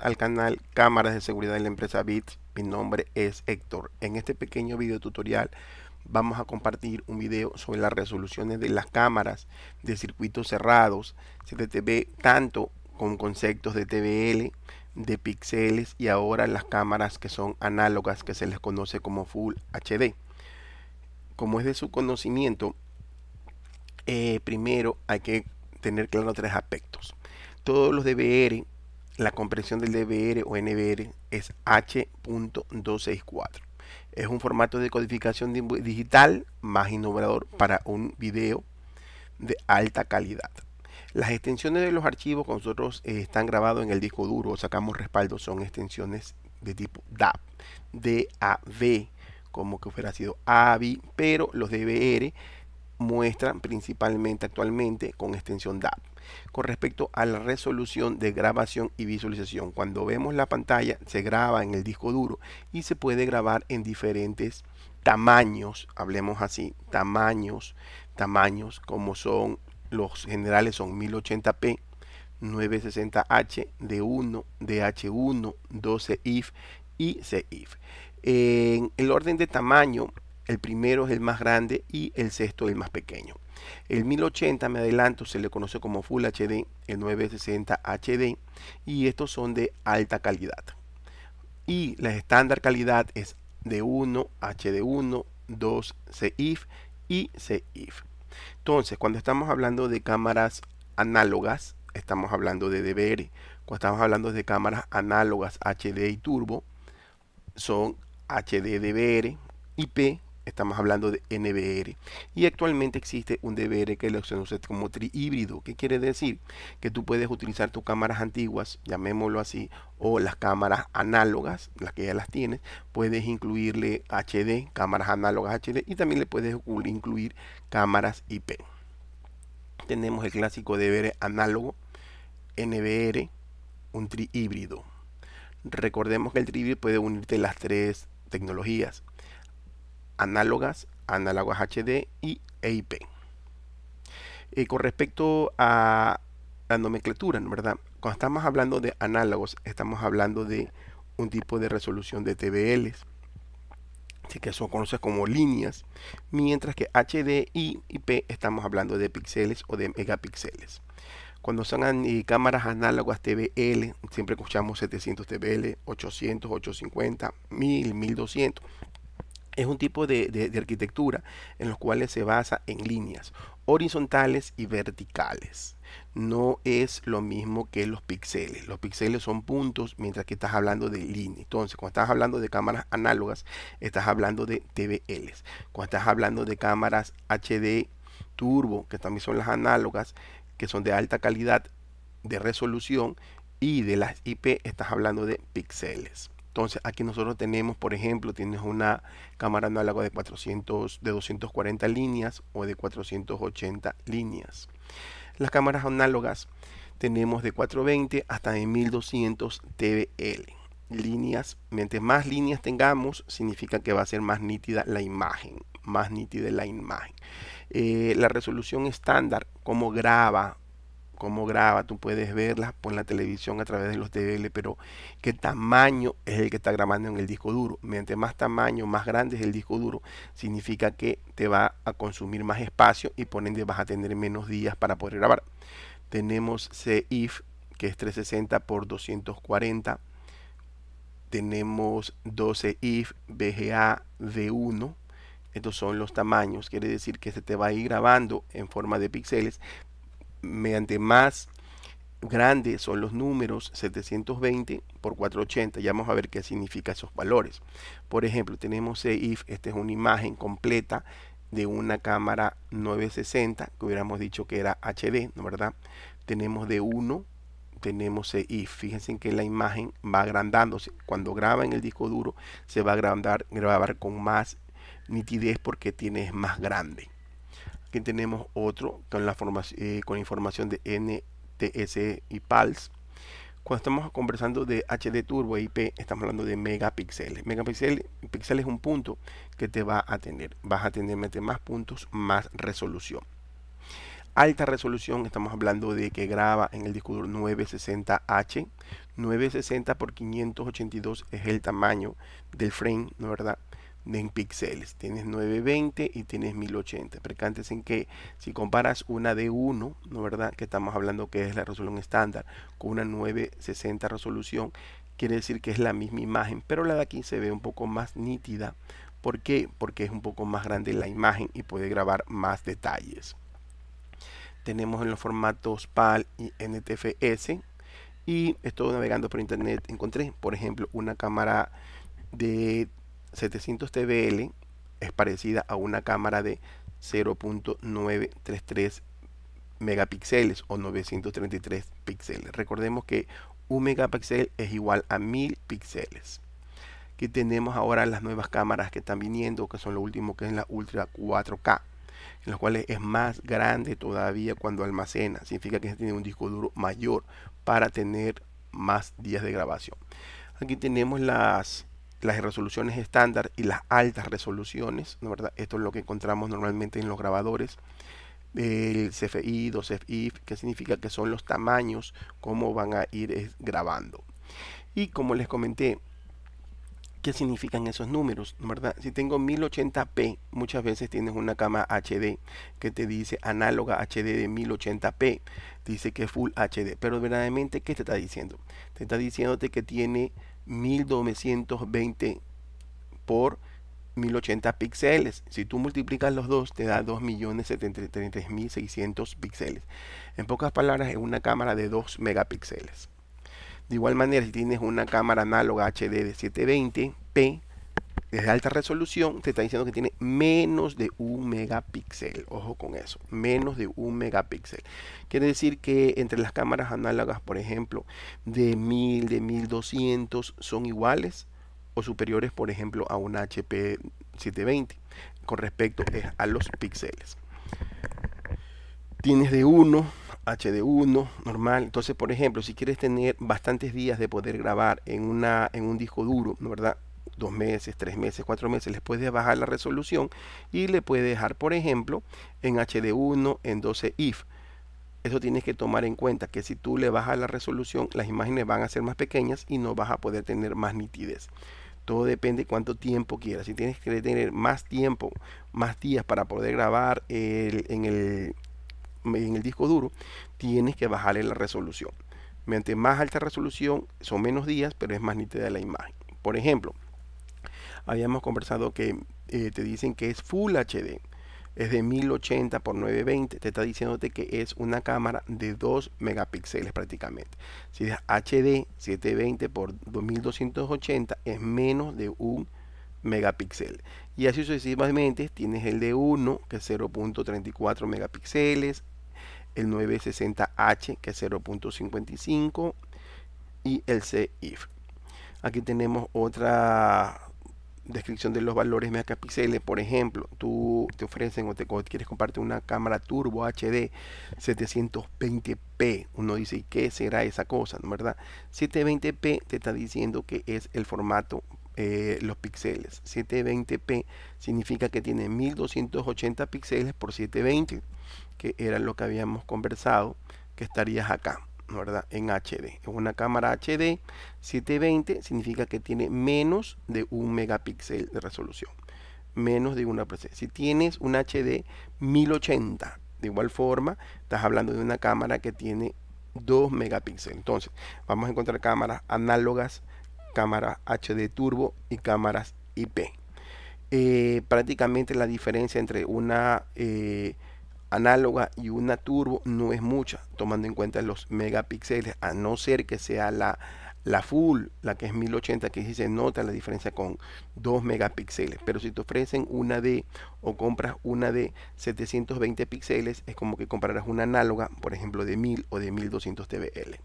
al canal Cámaras de Seguridad de la empresa BITS. Mi nombre es Héctor. En este pequeño video tutorial vamos a compartir un video sobre las resoluciones de las cámaras de circuitos cerrados CCTV tanto con conceptos de TBL, de píxeles y ahora las cámaras que son análogas que se les conoce como Full HD. Como es de su conocimiento, eh, primero hay que tener claro tres aspectos. Todos los DVR la compresión del DBR o NBR es H.264. Es un formato de codificación digital más innovador para un video de alta calidad. Las extensiones de los archivos que nosotros eh, están grabados en el disco duro, o sacamos respaldo, son extensiones de tipo DAV, DAV, como que hubiera sido AVI, pero los DBR muestran principalmente actualmente con extensión DAP. Con respecto a la resolución de grabación y visualización, cuando vemos la pantalla se graba en el disco duro y se puede grabar en diferentes tamaños, hablemos así, tamaños, tamaños como son los generales son 1080p, 960h, D1, DH1, 12 if y CIF. En el orden de tamaño el primero es el más grande y el sexto el más pequeño. El 1080 me adelanto se le conoce como Full HD, el 960 HD y estos son de alta calidad. Y la estándar calidad es de 1 HD1, 2 CIF y CIF. Entonces, cuando estamos hablando de cámaras análogas, estamos hablando de DVR. Cuando estamos hablando de cámaras análogas HD y turbo, son HD DVR, IP estamos hablando de NBR. Y actualmente existe un DVR que lo usa como híbrido ¿Qué quiere decir? Que tú puedes utilizar tus cámaras antiguas, llamémoslo así, o las cámaras análogas, las que ya las tienes, puedes incluirle HD, cámaras análogas HD, y también le puedes incluir cámaras IP. Tenemos el clásico DVR análogo, NBR, un híbrido Recordemos que el híbrido puede unirte las tres tecnologías, análogas, análogas HD y e ip eh, con respecto a la nomenclatura, ¿verdad? Cuando estamos hablando de análogos, estamos hablando de un tipo de resolución de TBL. así que son conocidas como líneas, mientras que HD y IP estamos hablando de píxeles o de megapíxeles. Cuando son eh, cámaras análogas TBL, siempre escuchamos 700 TBL, 800, 850, 1000, 1200 es un tipo de, arquitectura en los cuales se basa en líneas horizontales y verticales. No es lo mismo que los píxeles. Los píxeles son puntos mientras que estás hablando de líneas. Entonces, cuando estás hablando de cámaras análogas, estás hablando de TBLs. Cuando estás hablando de cámaras HD turbo, que también son las análogas, que son de alta calidad de resolución, y de las IP estás hablando de píxeles. Entonces aquí nosotros tenemos, por ejemplo, tienes una cámara análoga de 240 líneas o de 480 líneas. Las cámaras análogas tenemos de 420 hasta de 1200 TBL. Líneas, mientras más líneas tengamos, significa que va a ser más nítida la imagen, más nítida la imagen. Eh, la resolución estándar, como graba cómo graba, tú puedes verlas por la televisión a través de los DVL, pero qué tamaño es el que está grabando en el disco duro. Mediante más tamaño, más grande es el disco duro, significa que te va a consumir más espacio y por ende vas a tener menos días para poder grabar. Tenemos CIF, que es 360 por 240. Tenemos 12 IF, BGA, de 1 Estos son los tamaños, quiere decir que se te va a ir grabando en forma de píxeles, mediante más grandes son los números 720 por 480 ya vamos a ver qué significa esos valores por ejemplo tenemos if esta es una imagen completa de una cámara 960 que hubiéramos dicho que era HD ¿no verdad? tenemos de 1 tenemos if fíjense que la imagen va agrandándose cuando graba en el disco duro se va a agrandar grabar con más nitidez porque tiene es más grande Aquí tenemos otro con, la forma eh, con información de nts y PALS. Cuando estamos conversando de HD Turbo e IP, estamos hablando de megapíxeles. Megapíxeles es un punto que te va a tener. Vas a tener más puntos, más resolución. Alta resolución, estamos hablando de que graba en el disco 960H. 960 por 582 es el tamaño del frame, ¿no verdad? en píxeles. Tienes 920 y tienes 1080. pero antes en que si comparas una de 1, ¿no verdad? Que estamos hablando que es la resolución estándar, con una 960 resolución, quiere decir que es la misma imagen, pero la de aquí se ve un poco más nítida. ¿Por qué? Porque es un poco más grande la imagen y puede grabar más detalles. Tenemos en los formatos PAL y NTFS. Y estoy navegando por internet. Encontré, por ejemplo, una cámara de 700 TBL es parecida a una cámara de 0.933 megapíxeles o 933 píxeles. Recordemos que un megapíxel es igual a 1000 píxeles. Que tenemos ahora las nuevas cámaras que están viniendo, que son lo último que es la Ultra 4K, en las cuales es más grande todavía cuando almacena. Significa que tiene un disco duro mayor para tener más días de grabación. Aquí tenemos las las resoluciones estándar y las altas resoluciones, ¿no verdad? Esto es lo que encontramos normalmente en los grabadores. El CFI, 2FI, que significa que son los tamaños, cómo van a ir eh, grabando. Y como les comenté, ¿qué significan esos números? ¿verdad? Si tengo 1080p, muchas veces tienes una cama HD que te dice análoga HD de 1080p, dice que Full HD, pero verdaderamente, ¿qué te está diciendo? Te está diciéndote que tiene 1220 por 1080 píxeles. Si tú multiplicas los dos, te da 2.733.600 píxeles. En pocas palabras, es una cámara de 2 megapíxeles. De igual manera, si tienes una cámara análoga HD de 720p, desde alta resolución te está diciendo que tiene menos de un megapíxel. Ojo con eso, menos de un megapíxel. Quiere decir que entre las cámaras análogas, por ejemplo, de 1000, de 1200 son iguales o superiores, por ejemplo, a un HP 720 con respecto eh, a los píxeles. Tienes de 1 HD1 normal. Entonces, por ejemplo, si quieres tener bastantes días de poder grabar en, una, en un disco duro, ¿no ¿verdad? dos meses, tres meses, cuatro meses, después puedes bajar la resolución y le puede dejar, por ejemplo, en HD1, en 12 IF. Eso tienes que tomar en cuenta, que si tú le bajas la resolución, las imágenes van a ser más pequeñas y no vas a poder tener más nitidez. Todo depende cuánto tiempo quieras. Si tienes que tener más tiempo, más días para poder grabar en, el, disco duro, tienes que bajarle la resolución. Mediante más alta resolución son menos días, pero es más nítida la imagen. Por ejemplo, habíamos conversado que eh, te dicen que es Full HD. Es de 1080 por 920. Te está diciéndote que es una cámara de 2 megapíxeles prácticamente. Si es HD 720 por 2280 es menos de un megapíxel. Y así sucesivamente tienes el de 1 que es 0.34 megapíxeles. El 960H que es 0.55 y el CIF. Aquí tenemos otra descripción de los valores megapíxeles, por ejemplo, tú te ofrecen o te quieres comprarte una cámara turbo HD 720p, uno dice, ¿y qué será esa cosa? ¿No verdad? 720p te está diciendo que es el formato eh, los píxeles. 720p significa que tiene 1280 píxeles por 720, que era lo que habíamos conversado, que estarías acá. ¿verdad? En HD. es una cámara HD 720 significa que tiene menos de un megapíxel de resolución. Menos de una presencia. Si tienes un HD 1080, de igual forma, estás hablando de una cámara que tiene 2 megapíxeles. Entonces, vamos a encontrar cámaras análogas, cámaras HD turbo y cámaras IP. Eh, prácticamente la diferencia entre una eh, análoga y una turbo no es mucha, tomando en cuenta los megapíxeles, a no ser que sea la, la full, la que es 1080, que dice se nota la diferencia con 2 megapíxeles. Pero si te ofrecen una de o compras una de 720 píxeles, es como que comprarás una análoga, por ejemplo, de 1000 o de 1200 TBL.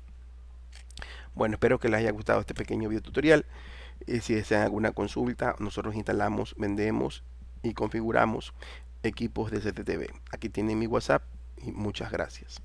Bueno, espero que les haya gustado este pequeño video tutorial. y eh, si desean alguna consulta, nosotros instalamos, vendemos y configuramos equipos de CTTV. Aquí tienen mi WhatsApp y muchas gracias.